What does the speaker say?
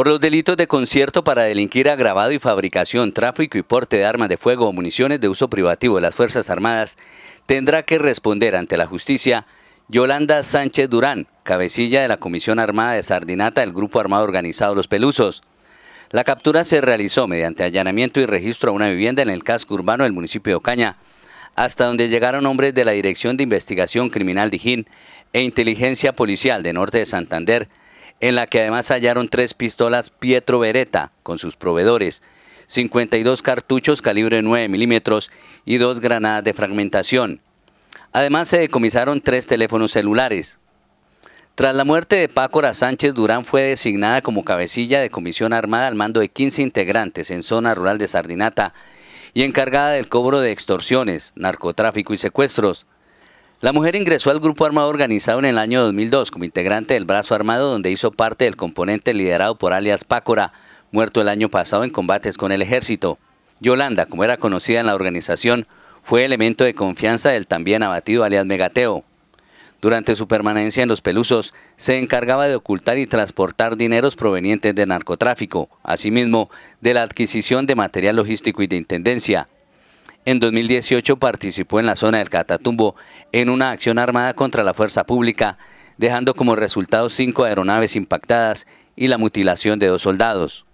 por los delitos de concierto para delinquir agravado y fabricación, tráfico y porte de armas de fuego o municiones de uso privativo de las Fuerzas Armadas, tendrá que responder ante la justicia Yolanda Sánchez Durán, cabecilla de la Comisión Armada de Sardinata del Grupo Armado Organizado Los Pelusos. La captura se realizó mediante allanamiento y registro a una vivienda en el casco urbano del municipio de Ocaña, hasta donde llegaron hombres de la Dirección de Investigación Criminal de e Inteligencia Policial de Norte de Santander, en la que además hallaron tres pistolas Pietro Beretta con sus proveedores, 52 cartuchos calibre 9 milímetros y dos granadas de fragmentación. Además se decomisaron tres teléfonos celulares. Tras la muerte de Pácora Sánchez, Durán fue designada como cabecilla de comisión armada al mando de 15 integrantes en zona rural de Sardinata y encargada del cobro de extorsiones, narcotráfico y secuestros. La mujer ingresó al grupo armado organizado en el año 2002 como integrante del brazo armado donde hizo parte del componente liderado por alias Pácora, muerto el año pasado en combates con el ejército. Yolanda, como era conocida en la organización, fue elemento de confianza del también abatido alias Megateo. Durante su permanencia en los Pelusos, se encargaba de ocultar y transportar dineros provenientes de narcotráfico, asimismo de la adquisición de material logístico y de intendencia. En 2018 participó en la zona del Catatumbo en una acción armada contra la fuerza pública, dejando como resultado cinco aeronaves impactadas y la mutilación de dos soldados.